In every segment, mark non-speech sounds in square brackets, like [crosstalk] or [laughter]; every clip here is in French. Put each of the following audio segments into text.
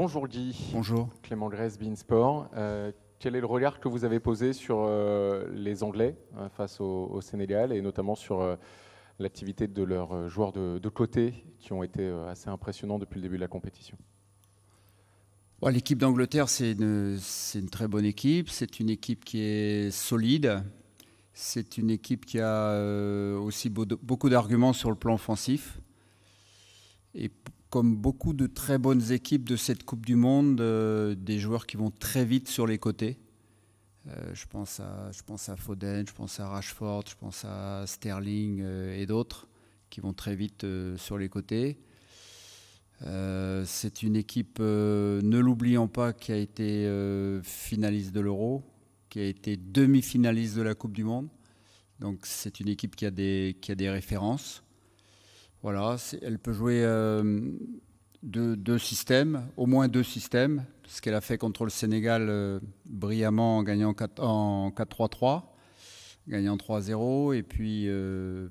Bonjour Guy. Bonjour. Clément Grèce, Beansport. Euh, quel est le regard que vous avez posé sur euh, les Anglais euh, face au, Sénégal et notamment sur l'activité de leurs joueurs de, côté qui ont été assez impressionnants depuis le début de la compétition L'équipe d'Angleterre, c'est une, très bonne équipe. C'est une équipe qui est solide. C'est une équipe qui a aussi beaucoup d'arguments sur le plan offensif. Et comme beaucoup de très bonnes équipes de cette Coupe du Monde, euh, des joueurs qui vont très vite sur les côtés. Euh, je, pense à, je pense à Foden, je pense à Rashford, je pense à Sterling euh, et d'autres qui vont très vite sur les côtés. C'est une équipe, ne l'oublions pas, qui a été finaliste de l'Euro, qui a été demi-finaliste de la Coupe du Monde. Donc c'est une équipe qui a des, qui a des références. Voilà, elle peut jouer euh, deux, systèmes, au moins deux systèmes, ce qu'elle a fait contre le Sénégal euh, brillamment en gagnant 4-3-3, gagnant 3-0, et puis euh,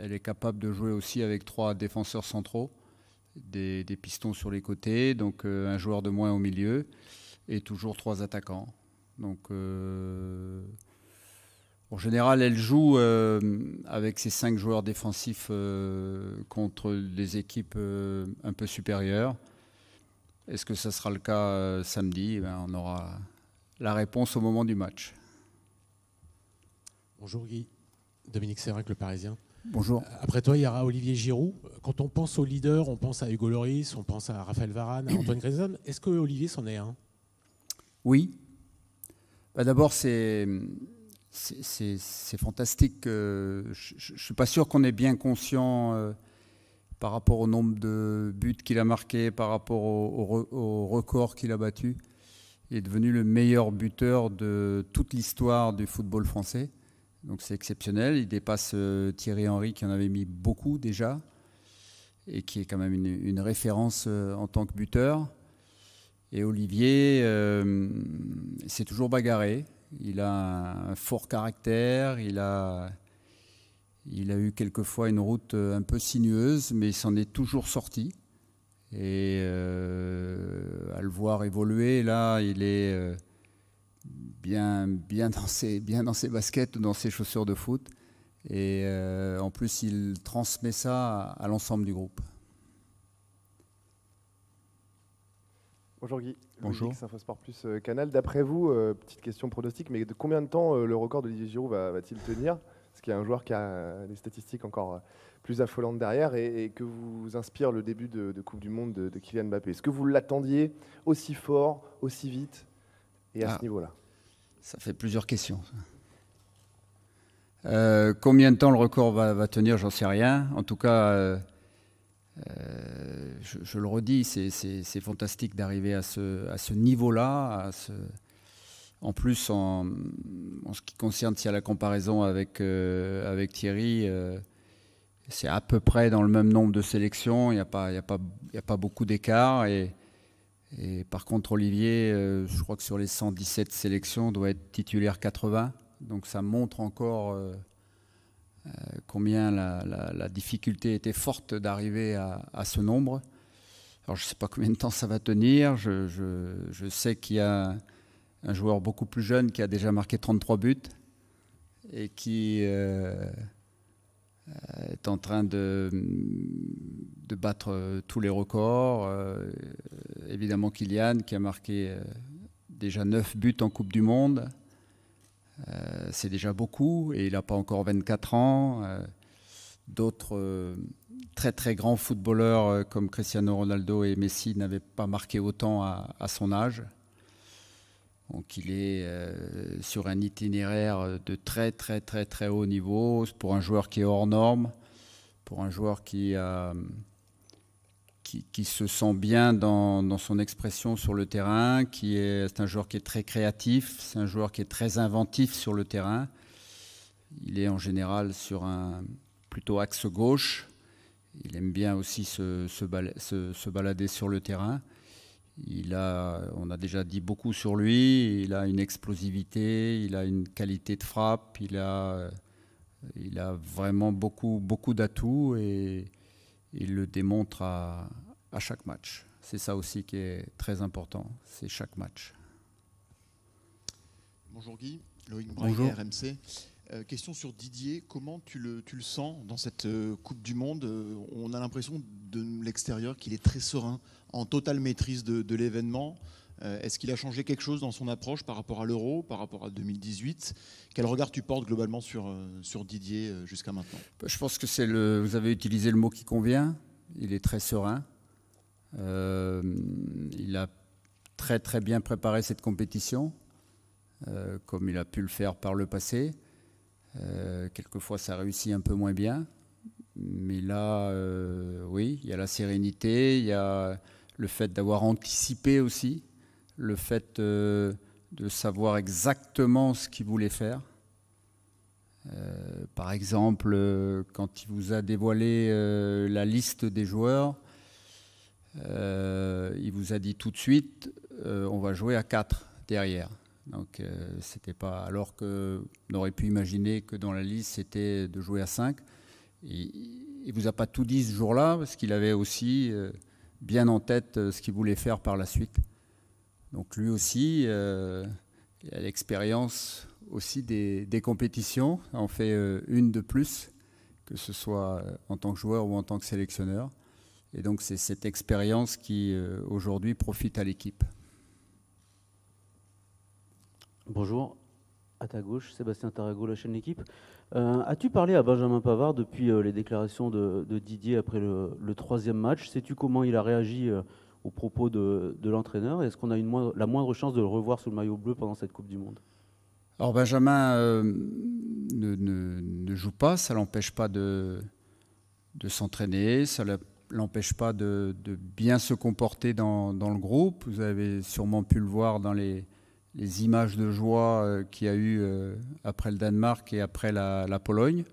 elle est capable de jouer aussi avec trois défenseurs centraux, des, des pistons sur les côtés, donc un joueur de moins au milieu, et toujours trois attaquants. Donc en général, elle joue euh, avec ses cinq joueurs défensifs euh, contre des équipes euh, un peu supérieures. Est-ce que ça sera le cas samedi eh ben, On aura la réponse au moment du match. Bonjour Guy. Dominique Serrec, le Parisien. Bonjour. Après toi, il y aura Olivier Giroud. Quand on pense aux leaders, on pense à Hugo Loris, on pense à Raphaël Varane, à Antoine Griezmann. Est-ce que Olivier s'en est un Oui. Bah, d'abord, c'est c'est fantastique. Euh, je ne suis pas sûr qu'on est bien conscient euh, par rapport au nombre de buts qu'il a marqués, par rapport au, record qu'il a battu. Il est devenu le meilleur buteur de toute l'histoire du football français. Donc c'est exceptionnel. Il dépasse euh, Thierry Henry qui en avait mis beaucoup déjà et qui est quand même une, référence en tant que buteur. Et Olivier s'est toujours bagarré il a un fort caractère, il a, eu quelquefois une route euh, un peu sinueuse, mais il s'en est toujours sorti. Et euh, à le voir évoluer, là, il est euh, bien, bien, dans ses, bien dans ses baskets, dans ses chaussures de foot. Et en plus, il transmet ça à l'ensemble du groupe. Bonjour Guy. Bonjour. Infosport Plus euh, Canal. D'après vous, euh, petite question pronostique, mais de combien de temps euh, le record de Didier Giroud va, t il tenir Parce qu'il y a un joueur qui a des statistiques encore plus affolantes derrière et, que vous inspire le début de, Coupe du Monde de, Kylian Mbappé. Est-ce que vous l'attendiez aussi fort, aussi vite et à ce ah. niveau-là Ça fait plusieurs questions. combien de temps le record va, va tenir J'en sais rien. En tout cas euh, je, je, le redis, c'est fantastique d'arriver à ce, à ce niveau-là, ce... en plus en, ce qui concerne, si à la comparaison avec, euh, avec Thierry, euh, c'est à peu près dans le même nombre de sélections, il n'y a, pas, a pas beaucoup d'écart. Et, par contre, Olivier, je crois que sur les 117 sélections, doit être titulaire 80, donc ça montre encore euh, combien la, difficulté était forte d'arriver à, ce nombre. Alors je ne sais pas combien de temps ça va tenir. Je, sais qu'il y a un joueur beaucoup plus jeune qui a déjà marqué 33 buts et qui euh, est en train de, battre euh, tous les records. évidemment Kylian qui a marqué déjà 9 buts en Coupe du Monde. Euh, c'est déjà beaucoup et il n'a pas encore 24 ans. Euh, d'autres euh, très très grands footballeurs comme Cristiano Ronaldo et Messi n'avaient pas marqué autant à, à, son âge. Donc il est sur un itinéraire de très très très très haut niveau pour un joueur qui est hors norme, pour un joueur qui a qui, se sent bien dans, son expression sur le terrain, qui est, c'est un joueur qui est très créatif, c'est un joueur qui est très inventif sur le terrain. Il est en général sur un plutôt axe gauche. Il aime bien aussi se, se balader sur le terrain. Il a, on a déjà dit beaucoup sur lui. Il a une explosivité, il a une qualité de frappe, il a, il a vraiment beaucoup, beaucoup d'atouts et il le démontre à, chaque match. C'est ça aussi qui est très important, c'est chaque match. Bonjour Guy, Loïc RMC. Euh, question sur Didier, comment tu le, tu le sens dans cette euh, Coupe du Monde euh, On a l'impression de l'extérieur qu'il est très serein, en totale maîtrise de l'événement. Euh, est-ce qu'il a changé quelque chose dans son approche par rapport à l'euro, par rapport à 2018 Quel regard tu portes globalement sur, euh, Didier euh, jusqu'à maintenant Je pense que c'est le. Vous avez utilisé le mot qui convient. Il est très serein. il a très très bien préparé cette compétition, comme il a pu le faire par le passé. quelquefois, ça réussit un peu moins bien. Mais là, oui, il y a la sérénité, il y a le fait d'avoir anticipé aussi le fait euh, de savoir exactement ce qu'il voulait faire. Euh, par exemple, euh, quand il vous a dévoilé la liste des joueurs, il vous a dit tout de suite, on va jouer à 4 derrière. Donc, c'était pas. Alors qu'on aurait pu imaginer que dans la liste, c'était de jouer à 5. Il, ne vous a pas tout dit ce jour-là, parce qu'il avait aussi bien en tête ce qu'il voulait faire par la suite. Donc lui aussi, il euh, a l'expérience aussi des, compétitions, en fait euh, une de plus, que ce soit euh, en tant que joueur ou en tant que sélectionneur. Et donc c'est cette expérience qui aujourd'hui profite à l'équipe. Bonjour, à ta gauche, Sébastien Tarago, la chaîne L'équipe. As-tu parlé à Benjamin Pavard depuis les déclarations de, Didier après le, troisième match Sais-tu comment il a réagi au propos de, l'entraîneur Est-ce qu'on a une la moindre chance de le revoir sous le maillot bleu pendant cette Coupe du Monde Alors Benjamin euh, ne, joue pas, ça l'empêche pas de, de s'entraîner, ça l'empêche pas de, bien se comporter dans, le groupe. Vous avez sûrement pu le voir dans les, images de joie euh, qu'il y a eu euh, après le Danemark et après la, la Pologne.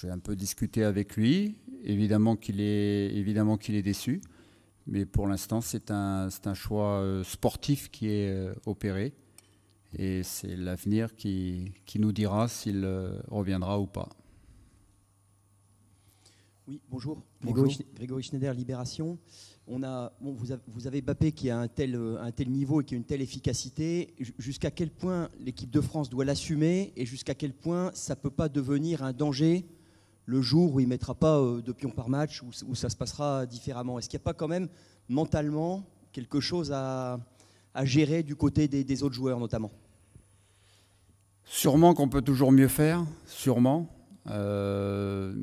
J'ai un peu discuté avec lui, évidemment qu'il est, évidemment qu'il est déçu. Mais pour l'instant, c'est un, choix euh, sportif qui est euh, opéré. Et c'est l'avenir qui, qui, nous dira s'il euh, reviendra ou pas. Oui, bonjour. Grégory Schneider, Libération. On a, vous, avez, vous, avez, Bappé qui a un tel, un tel niveau et qui a une telle efficacité. Jusqu'à quel point l'équipe de France doit l'assumer et jusqu'à quel point ça ne peut pas devenir un danger le jour où il ne mettra pas euh, de pions par match, où, ça se passera différemment Est-ce qu'il n'y a pas quand même mentalement quelque chose à, gérer du côté des, autres joueurs notamment Sûrement qu'on peut toujours mieux faire, sûrement. Euh,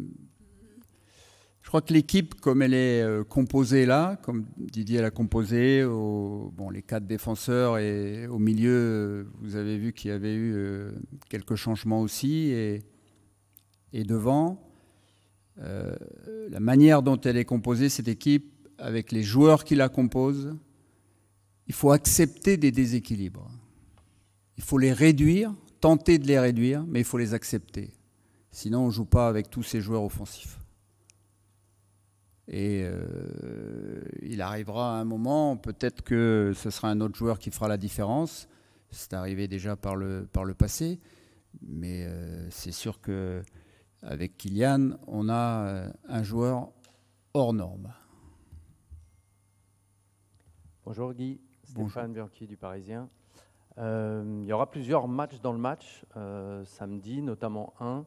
je crois que l'équipe, comme elle est euh, composée là, comme Didier l'a composée, au, bon, les quatre défenseurs et au milieu, vous avez vu qu'il y avait eu quelques changements aussi, et, et devant, euh, la manière dont elle est composée, cette équipe, avec les joueurs qui la composent. Il faut accepter des déséquilibres. Il faut les réduire, tenter de les réduire, mais il faut les accepter. Sinon, on joue pas avec tous ces joueurs offensifs. Et euh, il arrivera un moment, peut-être que ce sera un autre joueur qui fera la différence. C'est arrivé déjà par le, par le passé. Mais euh, c'est sûr que avec Kylian, on a euh, un joueur hors norme. Bonjour Guy, Stéphane Bianchi du Parisien. Euh, il y aura plusieurs matchs dans le match, euh, samedi notamment un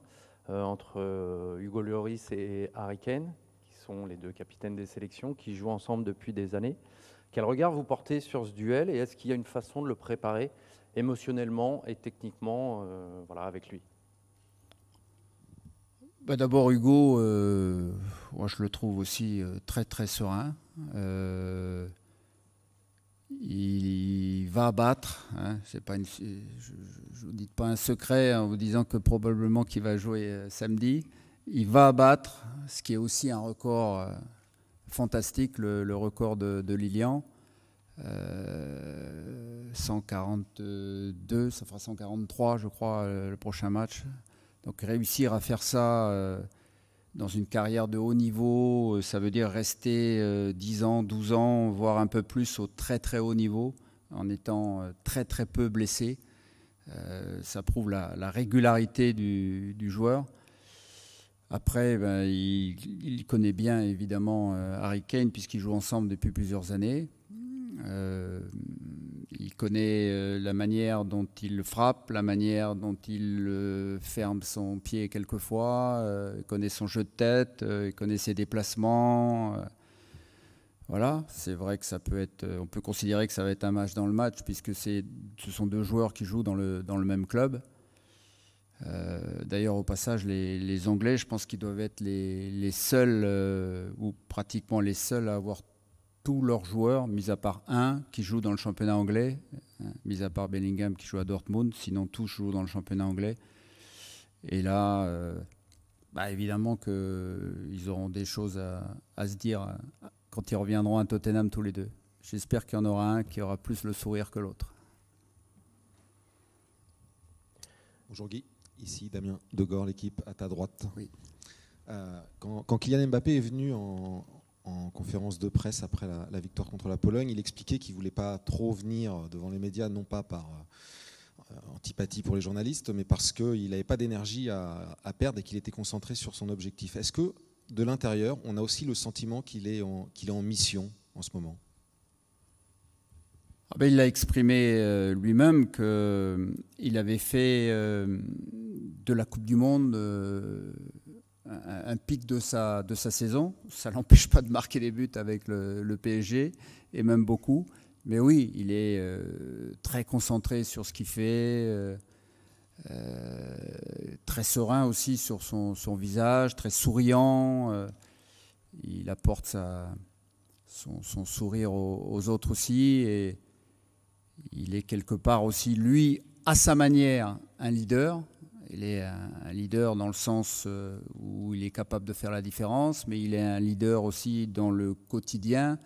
entre Hugo Lloris et Harry Kane, qui sont les deux capitaines des sélections, qui jouent ensemble depuis des années. Quel regard vous portez sur ce duel et est-ce qu'il y a une façon de le préparer émotionnellement et techniquement voilà, avec lui bah, d'abord, Hugo, euh, moi, je le trouve aussi euh, très, très serein. Euh, il, va battre. Hein. je ne vous dis pas un secret en vous disant que probablement qu'il va jouer samedi. Il va battre, ce qui est aussi un record fantastique, le, record de, Lilian. 142, ça fera 143, je crois, le prochain match. Donc réussir à faire ça euh, dans une carrière de haut niveau, euh, ça veut dire rester euh, dix 10 ans, 12 ans, voire un peu plus au très très haut niveau, en étant très très peu blessé. ça prouve la, régularité du, joueur. Après, ben, il, il, connaît bien évidemment Harry Kane puisqu'ils jouent ensemble depuis plusieurs années connaît euh, la manière dont il frappe, la manière dont il euh, ferme son pied quelquefois, euh, connaît son jeu de tête, il connaît ses déplacements. Voilà, c'est vrai que ça peut être, on peut considérer que ça va être un match dans le match puisque ce sont deux joueurs qui jouent dans le, dans le même club. D'ailleurs, au passage, les, Anglais, je pense qu'ils doivent être les, seuls ou pratiquement les seuls à avoir tous leurs joueurs, mis à part un qui joue dans le championnat anglais, hein, mis à part Bellingham qui joue à Dortmund, sinon tous jouent dans le championnat anglais. Et là, euh, bah, évidemment qu'ils auront des choses à, se dire hein, quand ils reviendront à Tottenham tous les deux. J'espère qu'il y en aura un qui aura plus le sourire que l'autre. Bonjour Guy, ici Damien Degore, l'équipe à ta droite. Oui. Euh, quand, Kylian Mbappé est venu en, en conférence de presse après la, victoire contre la Pologne. Il expliquait qu'il ne voulait pas trop venir devant les médias, non pas par euh, antipathie pour les journalistes, mais parce qu'il n'avait pas d'énergie à, perdre et qu'il était concentré sur son objectif. Est-ce que, de l'intérieur, on a aussi le sentiment qu'il est, qu'il est en mission en ce moment ah ben, il a exprimé euh, lui-même qu'il euh, avait fait de la Coupe du Monde un, pic de sa, de sa saison. Ça ne l'empêche pas de marquer des buts avec le, PSG, et même beaucoup. Mais oui, il est euh, très concentré sur ce qu'il fait, euh, euh, très serein aussi sur son, son visage, très souriant. il apporte son, sourire aux autres aussi. Et il est quelque part aussi, lui, à sa manière, un leader il est un, leader dans le sens euh, où il est capable de faire la différence, mais il est un leader aussi dans le quotidien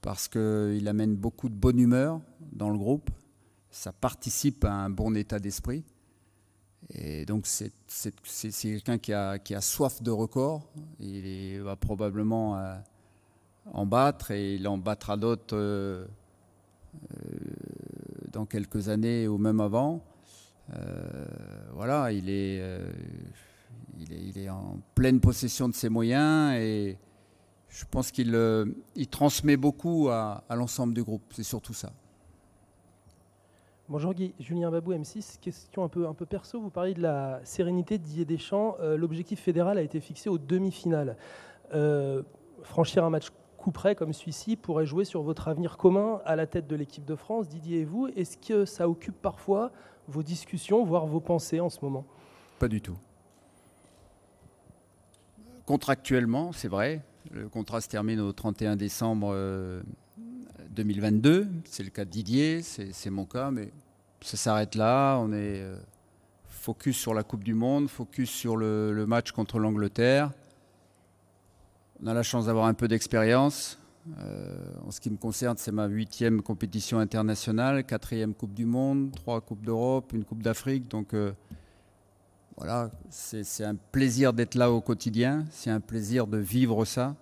parce qu'il amène beaucoup de bonne humeur dans le groupe. Ça participe à un bon état d'esprit. Et donc, c'est quelqu'un qui a, soif de record. Il, va probablement euh, en battre et il en battra d'autres euh, dans quelques années ou même avant. Euh, voilà, il est, euh, il est, il, est, en pleine possession de ses moyens et je pense qu'il euh, il transmet beaucoup à, l'ensemble du groupe. C'est surtout ça. Bonjour Guy, Julien Babou, M6. Question un peu, un peu perso, vous parlez de la sérénité de Didier Deschamps. L'objectif fédéral a été fixé aux demi-finales. franchir un match près comme celui-ci pourrait jouer sur votre avenir commun à la tête de l'équipe de France, Didier et vous Est-ce que ça occupe parfois vos discussions, voire vos pensées en ce moment Pas du tout. Contractuellement, c'est vrai. Le contrat se termine au 31 décembre 2022. Euh, c'est le cas de Didier, c'est mon cas, mais ça s'arrête là. On est euh, focus sur la Coupe du Monde, focus sur le match contre l'Angleterre. On a la chance d'avoir un peu d'expérience. Euh, en ce qui me concerne, c'est ma huitième compétition internationale, quatrième Coupe du Monde, trois Coupes d'Europe, une Coupe d'Afrique. Donc euh, voilà, c'est un plaisir d'être là au quotidien, c'est un plaisir de vivre ça,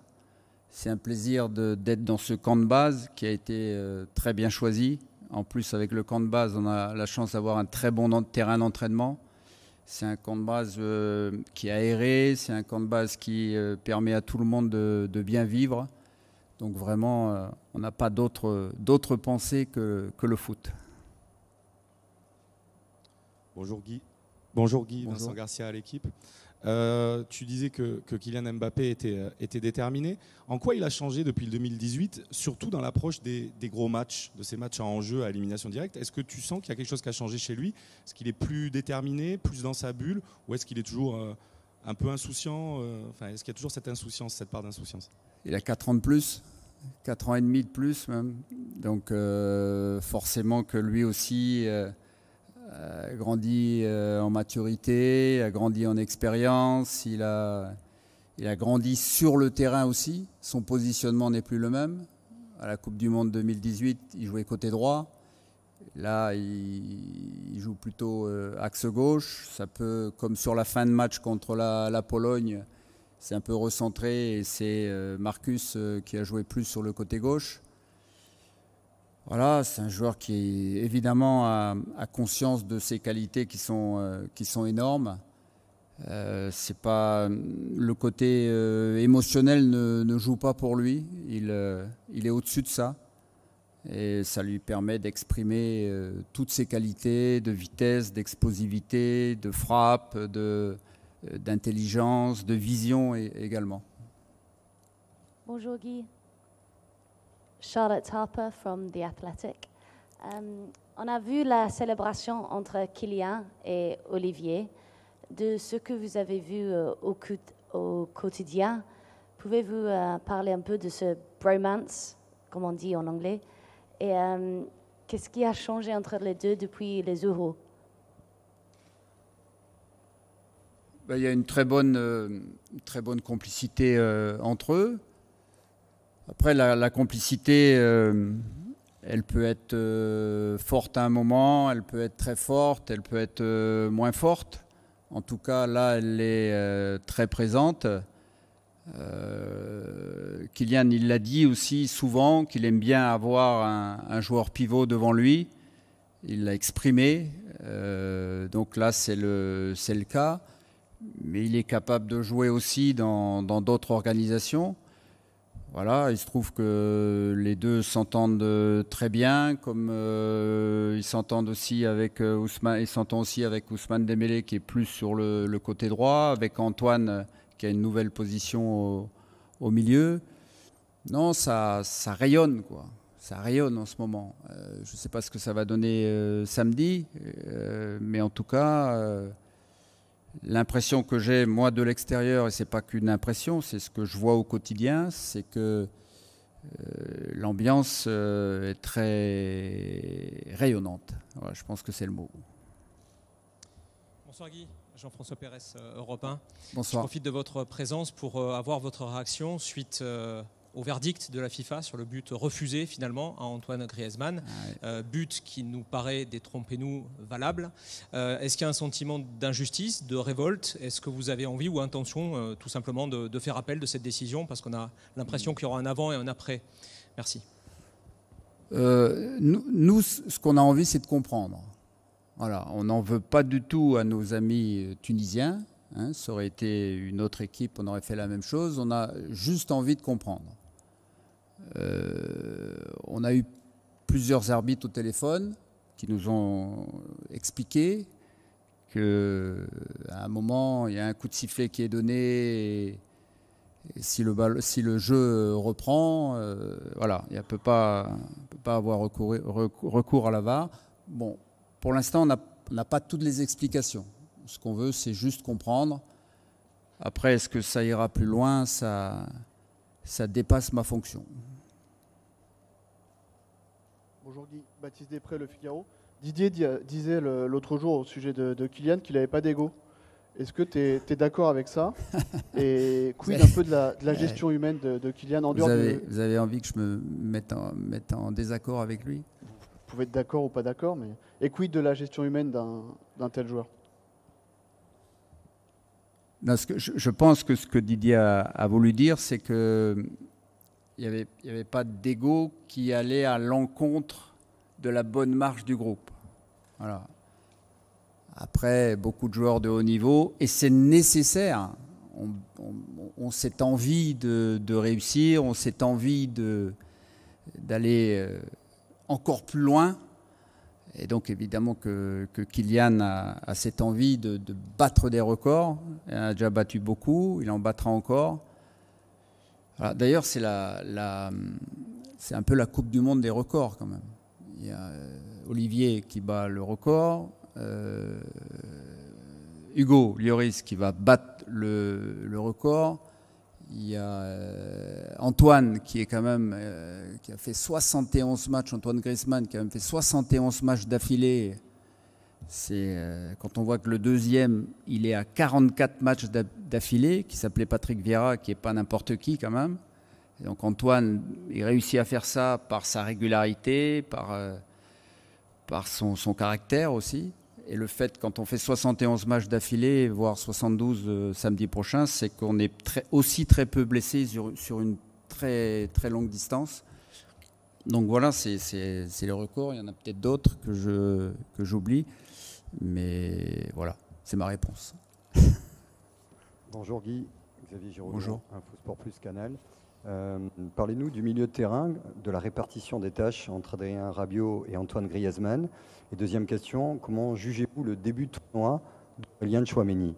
c'est un plaisir d'être dans ce camp de base qui a été euh, très bien choisi. En plus, avec le camp de base, on a la chance d'avoir un très bon terrain d'entraînement. C'est un camp de base euh, qui est aéré, c'est un camp de base qui euh, permet à tout le monde de, bien vivre. Donc vraiment, euh, on n'a pas d'autre pensée que, que, le foot. Bonjour Guy. Bonjour Guy, Vincent Garcia à l'équipe. Euh, tu disais que, Kylian Mbappé euh, était, déterminé. En quoi il a changé depuis le 2018, surtout dans l'approche des, gros matchs, de ces matchs en jeu à élimination directe Est-ce que tu sens qu'il y a quelque chose qui a changé chez lui Est-ce qu'il est plus déterminé, plus dans sa bulle Ou est-ce qu'il est toujours euh, un peu insouciant enfin, Est-ce qu'il y a toujours cette insouciance, cette part d'insouciance Il a 4 ans de plus. 4 ans et demi de plus même. Donc forcément que lui aussi, a euh, grandi euh, en maturité, a grandi en expérience, il a, il a grandi sur le terrain aussi. Son positionnement n'est plus le même. À la Coupe du Monde 2018, il jouait côté droit. Là, il, joue plutôt euh, axe gauche. Ça peut, comme sur la fin de match contre la, la Pologne, c'est un peu recentré et c'est Marcus qui a joué plus sur le côté gauche. Voilà, c'est un joueur qui évidemment a, conscience de ses qualités qui sont, euh, qui sont énormes. Euh, c'est pas le côté euh, émotionnel ne, ne, joue pas pour lui. Il, il est au-dessus de ça et ça lui permet d'exprimer toutes ses qualités de vitesse, d'explosivité, de frappe, de, d'intelligence, de vision également. Bonjour Guy. Charlotte Harper from The Athletic. Euh, on a vu la célébration entre Kylian et Olivier. De ce que vous avez vu euh, au, quotidien, pouvez-vous euh, parler un peu de ce bromance, comme on dit en anglais, et qu'est-ce qui a changé entre les deux depuis les euros ben, Il y a une très bonne, une très bonne complicité entre eux. Après, la, complicité, euh, elle peut être euh, forte à un moment, elle peut être très forte, elle peut être euh, moins forte. En tout cas, là, elle est très présente. Kylian, il l'a dit aussi souvent qu'il aime bien avoir un, joueur pivot devant lui. Il l'a exprimé. donc là, c'est le, le cas. Mais il est capable de jouer aussi dans d'autres organisations. Voilà, il se trouve que les deux s'entendent euh, très bien, comme euh, ils s'entendent aussi avec euh, Ousmane, ils s'entendent aussi avec Ousmane Dembélé qui est plus sur le, côté droit, avec Antoine qui a une nouvelle position au, milieu. Non, ça, ça rayonne quoi ça rayonne en ce moment. je ne sais pas ce que ça va donner samedi, mais en tout cas, L'impression que j'ai, moi, de l'extérieur, et ce n'est pas qu'une impression, c'est ce que je vois au quotidien, c'est que euh, l'ambiance euh, est très rayonnante. je pense que c'est le mot. Bonsoir Guy, Jean-François Pérez, euh, Europe 1. Bonsoir. Je profite de votre présence pour avoir votre réaction suite au verdict de la FIFA sur le but refusé finalement à Antoine Griezmann, ah euh, but qui nous paraît, détromper nous valable. Euh, est-ce qu'il y a un sentiment d'injustice, de révolte Est-ce que vous avez envie ou intention euh, tout simplement de, faire appel de cette décision parce qu'on a l'impression qu'il y aura un avant et un après Merci. nous, ce qu'on a envie, c'est de comprendre. Voilà, on n'en veut pas du tout à nos amis tunisiens. Hein. ça aurait été une autre équipe, on aurait fait la même chose. On a juste envie de comprendre. Euh, on a eu plusieurs arbitres au téléphone qui nous ont expliqué qu'à un moment il y a un coup de sifflet qui est donné et, si le jeu reprend, on euh, voilà, il ne peut pas avoir recours, à la VAR. Bon, pour l'instant on n'a pas toutes les explications. Ce qu'on veut, c'est juste comprendre. Après, est-ce que ça ira plus loin ça dépasse ma fonction. Bonjour Baptiste Després, Le Figaro. Didier disait l'autre jour au sujet de, Kylian qu'il n'avait pas d'ego. Est-ce que tu es, d'accord avec ça [laughs] Et quid un peu de la, gestion humaine de, Kylian en vous avez, vous avez envie que je me mette en, désaccord avec lui Vous pouvez être d'accord ou pas d'accord, mais. Et quid de la gestion humaine d'un tel joueur je, pense que ce que Didier a voulu dire, c'est que il n'y avait, pas d'ego qui allait à l'encontre de la bonne marche du groupe. Après, beaucoup de joueurs de haut niveau, et c'est nécessaire. On, on, cette envie de, réussir, on cette envie d'aller euh, encore plus loin. Et donc évidemment que, Kilian Kylian a, cette envie de, de battre des records. Il en a déjà battu beaucoup, il en battra encore. Ah, d'ailleurs, c'est la, un peu la Coupe du Monde des records quand même. Il y a euh, Olivier qui bat le record, euh, Hugo Lloris qui va battre le, record, il y a euh, Antoine qui est quand même qui a fait 71 matchs, Antoine Griezmann qui a même fait 71 matchs d'affilée c'est euh, quand on voit que le deuxième, il est à 44 matchs d'affilée, qui s'appelait Patrick Vieira, qui n'est pas n'importe qui quand même. donc Antoine, il réussit à faire ça par sa régularité, par, euh, par son, son, caractère aussi. Et le fait, quand on fait 71 matchs d'affilée, voire 72 euh, samedi prochain, c'est qu'on est, très, aussi très peu blessé sur, une très, très longue distance. Donc voilà, c'est le record. Il y en a peut-être d'autres que j'oublie. Que mais voilà, c'est ma réponse. [laughs] Bonjour Guy, Xavier Giraud, Bonjour. Infosport Plus Canal. Euh, parlez-nous du milieu de terrain, de la répartition des tâches entre Adrien Rabiot et Antoine Griezmann. Et deuxième question, comment jugez-vous le début de tournoi de Lian Chouameni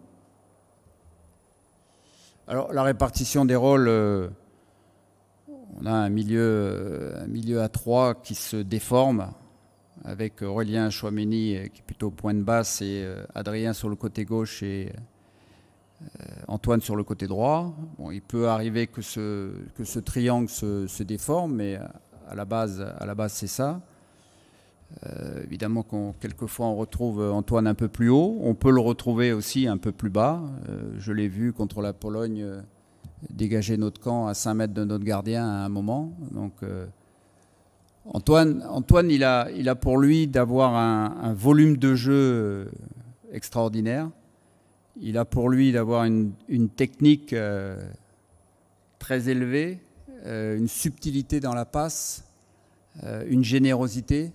Alors, la répartition des rôles, euh, on a un milieu, un milieu à trois qui se déforme avec Aurélien Chouameni euh, qui est plutôt point de basse et euh, Adrien sur le côté gauche et euh, Antoine sur le côté droit. il peut arriver que ce, triangle se, déforme, mais à la base, c'est ça. évidemment, qu'on, quelquefois, on retrouve Antoine un peu plus haut. On peut le retrouver aussi un peu plus bas. je l'ai vu contre la Pologne dégager notre camp à 5 mètres de notre gardien à un moment. Donc, Antoine, Antoine il, a, pour lui d'avoir un, volume de jeu euh, extraordinaire. Il a pour lui d'avoir une, technique euh, très élevée, euh, une subtilité dans la passe, une générosité.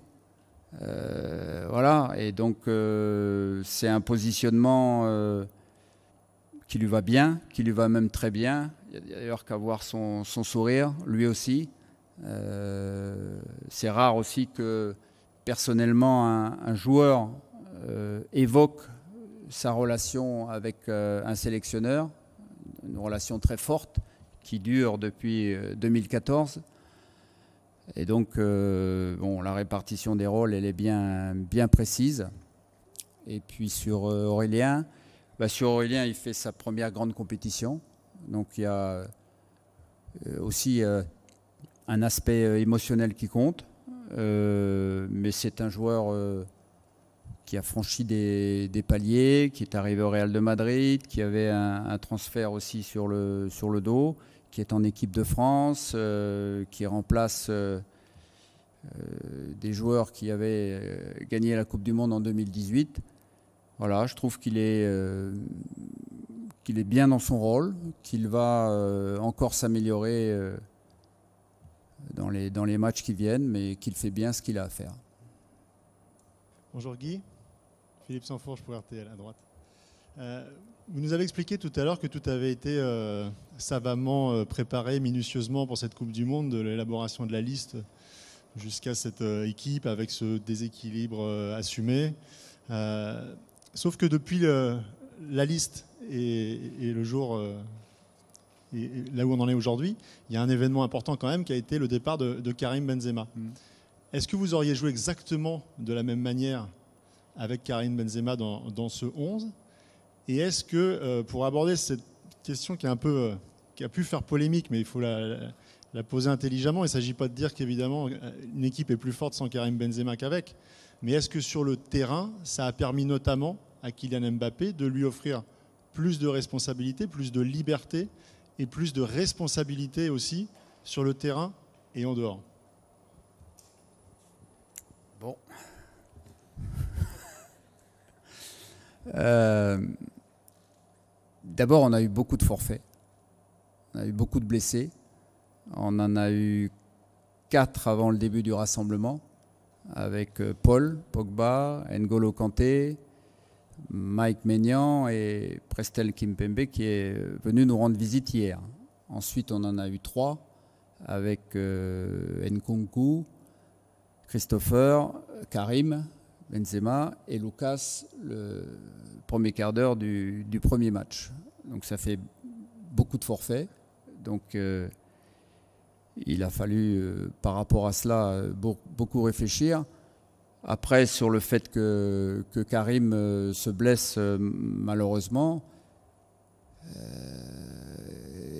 voilà, et donc c'est un positionnement qui lui va bien, qui lui va même très bien. Il n'y a d'ailleurs qu'à voir son, sourire, lui aussi. Euh, c'est rare aussi que personnellement un, joueur euh, évoque sa relation avec euh, un sélectionneur, une relation très forte qui dure depuis 2014. Et donc, bon, la répartition des rôles, elle est bien, bien précise. Et puis sur Aurélien, bah, sur Aurélien, il fait sa première grande compétition. Donc il y a aussi un aspect euh, émotionnel qui compte. Euh, mais c'est un joueur euh, qui a franchi des, paliers, qui est arrivé au Real de Madrid, qui avait un, transfert aussi sur le, sur le dos, qui est en équipe de France, qui remplace des joueurs qui avaient gagné la Coupe du Monde en 2018. Voilà, je trouve qu'il est, qu'il est bien dans son rôle, qu'il va encore s'améliorer dans les, dans les matchs qui viennent, mais qu'il fait bien ce qu'il a à faire. Bonjour Guy, Philippe Sanfourge pour RTL à droite. Euh, vous nous avez expliqué tout à l'heure que tout avait été euh, savamment euh, préparé minutieusement pour cette Coupe du Monde, de l'élaboration de la liste jusqu'à cette équipe avec ce déséquilibre assumé. sauf que depuis la liste et, et le jour et, là où on en est aujourd'hui, il y a un événement important quand même qui a été le départ de, Karim Benzema. Mm. Est-ce que vous auriez joué exactement de la même manière avec Karim Benzema dans, ce 11 Et est-ce que, euh, pour aborder cette question qui, est un peu, euh, qui a pu faire polémique, mais il faut la, poser intelligemment, il ne s'agit pas de dire qu'évidemment euh, une équipe est plus forte sans Karim Benzema qu'avec, mais est-ce que sur le terrain, ça a permis notamment à Kylian Mbappé de lui offrir plus de responsabilités, plus de liberté et plus de responsabilité aussi sur le terrain et en dehors. Bon. [laughs] Euh, d'abord, on a eu beaucoup de forfaits. On a eu beaucoup de blessés. On en a eu quatre avant le début du rassemblement, avec euh, Paul, Pogba, N'Golo Kanté, Mike Maignan et Prestel Kimpembe qui est venu nous rendre visite hier. Ensuite, on en a eu trois avec euh, Nkunku, Christopher, Karim, Benzema et Lucas le premier quart d'heure du, premier match. Donc ça fait beaucoup de forfaits. Donc euh, il a fallu, euh, par rapport à cela, euh, beaucoup réfléchir. Après, sur le fait que, que Karim euh, se blesse euh, malheureusement, euh,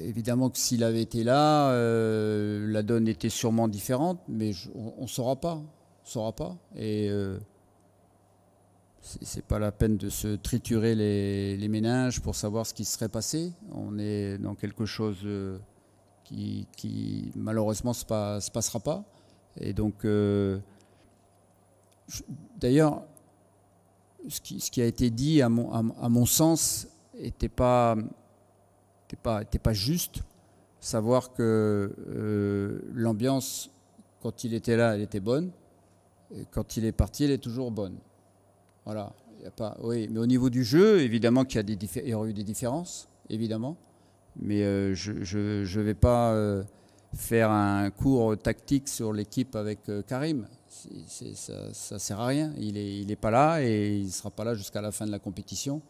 évidemment que s'il avait été là, la donne était sûrement différente, mais on ne saura pas. Et saura pas. Et c'est pas la peine de se triturer les, les, méninges pour savoir ce qui serait passé. On est dans quelque chose qui, malheureusement ne se, se, passera pas. Et donc. D'ailleurs, ce qui, a été dit, à mon, sens, n'était pas, pas, pas juste. Savoir que euh, l'ambiance, quand il était là, elle était bonne. Et quand il est parti, elle est toujours bonne. Voilà. oui. Mais au niveau du jeu, évidemment qu'il y, a y aurait eu des différences, évidemment. Mais euh, je ne vais pas euh, faire un cours tactique sur l'équipe avec Karim ça ne sert à rien. Il n'est il est pas là et il ne sera pas là jusqu'à la fin de la compétition.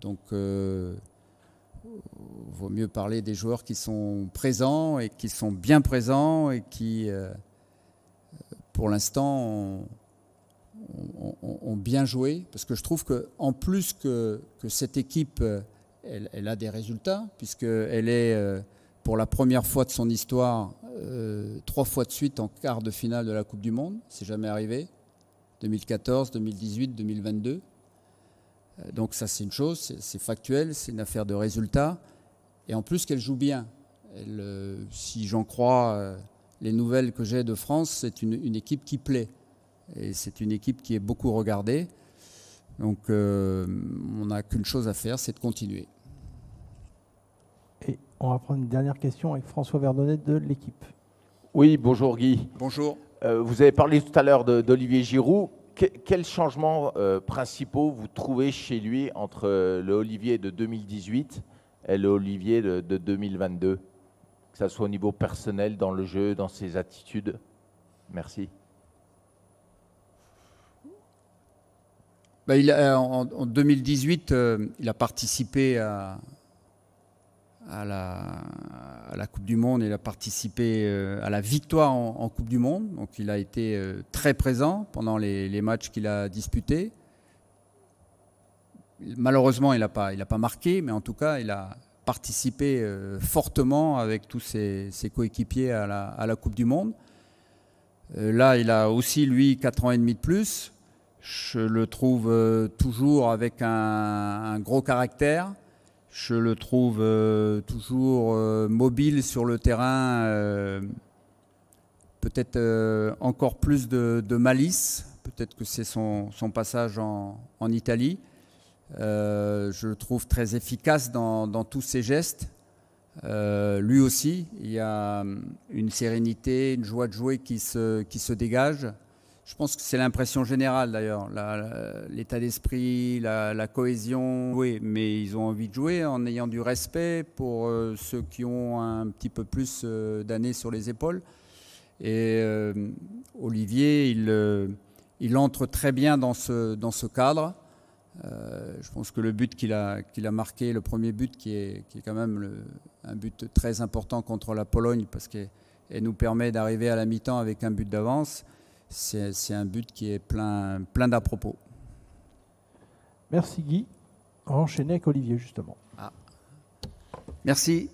Donc, euh, vaut mieux parler des joueurs qui sont présents et qui sont bien présents et qui, euh, pour l'instant, ont, bien joué. Parce que je trouve qu'en plus que, que, cette équipe, elle, elle a des résultats, puisqu'elle est, euh, pour la première fois de son histoire, euh, trois fois de suite en quart de finale de la Coupe du Monde. C'est jamais arrivé. 2014, 2018, 2022. donc ça, c'est une chose, c'est factuel, c'est une affaire de résultats. Et en plus qu'elle joue bien. Euh, si j'en crois euh, les nouvelles que j'ai de France, c'est une, équipe qui plaît. Et c'est une équipe qui est beaucoup regardée. Donc on n'a qu'une chose à faire, c'est de continuer. On va prendre une dernière question avec François Verdonnet de l'équipe. Oui, bonjour Guy. Bonjour. Euh, vous avez parlé tout à l'heure d'Olivier Giroud. quels changements euh, principaux vous trouvez chez lui entre euh, le Olivier de 2018 et le Olivier de, 2022 Que ce soit au niveau personnel, dans le jeu, dans ses attitudes Merci. Bah, en, 2018, il a participé à, à la, Coupe du Monde, il a participé euh, à la victoire en, Coupe du Monde, donc il a été euh, très présent pendant les, matchs qu'il a disputés. Malheureusement, il n'a pas, marqué, mais en tout cas, il a participé euh, fortement avec tous ses, coéquipiers à la, Coupe du Monde. Là, il a aussi, lui, 4 ans et demi de plus. Je le trouve toujours avec un gros caractère je le trouve euh, toujours euh, mobile sur le terrain, euh, peut-être encore plus de, malice, peut-être que c'est son, passage en, Italie. je le trouve très efficace dans, tous ses gestes. lui aussi, il y a hum, une sérénité, une joie de jouer qui se dégage. Je pense que c'est l'impression générale d'ailleurs, l'état d'esprit, la, cohésion. Oui, mais ils ont envie de jouer en ayant du respect pour euh, ceux qui ont un petit peu plus euh, d'années sur les épaules. Et euh, Olivier, il, entre très bien dans ce, cadre. je pense que le but qu'il a, marqué, le premier but qui est, quand même un but très important contre la Pologne parce qu'elle nous permet d'arriver à la mi-temps avec un but d'avance c'est un but qui est plein, plein d'à propos. Merci Guy. On enchaîner avec Olivier justement. Ah. Merci.